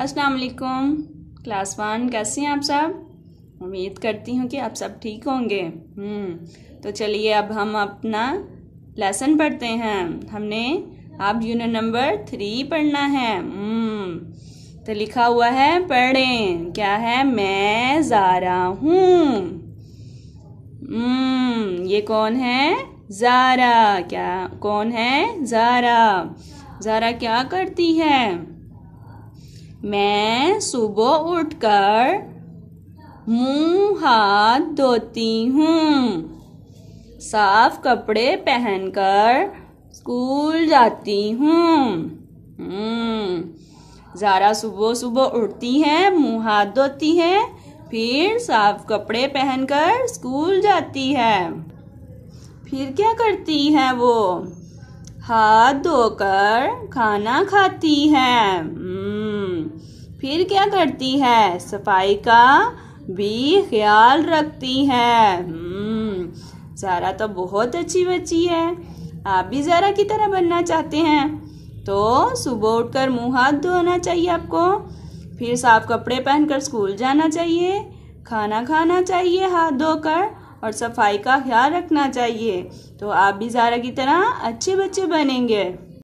अस्सलाम वालेकुम class one कैसे हैं आप सब उम्मीद करती हूँ कि आप सब ठीक होंगे हम्म तो चलिए अब हम अपना लेसन पढ़ते हैं हमने अब यूनिट नंबर थ्री पढ़ना है हम्म, तो लिखा हुआ है पढ़ें क्या है मैं ज़ारा हूँ हम्म, ये कौन है ज़ारा क्या कौन है ज़ारा ज़ारा क्या करती है मैं सुबह उठकर मुंह हाथ धोती हूँ साफ कपड़े पहनकर स्कूल जाती हूँ हम्म। ज़ारा सुबह सुबह उठती है मुंह हाथ धोती है फिर साफ कपड़े पहनकर स्कूल जाती है फिर क्या करती है वो हाथ धोकर खाना खाती है फिर क्या करती है सफाई का भी ख्याल रखती है जारा हम्म, तो बहुत अच्छी बच्ची है आप भी जारा की तरह बनना चाहते हैं तो सुबह उठकर मुंह हाथ धोना चाहिए आपको फिर साफ कपड़े पहनकर स्कूल जाना चाहिए खाना खाना चाहिए हाथ धोकर और सफाई का ख्याल रखना चाहिए तो आप भी जारा की तरह अच्छे बच्चे बनेंगे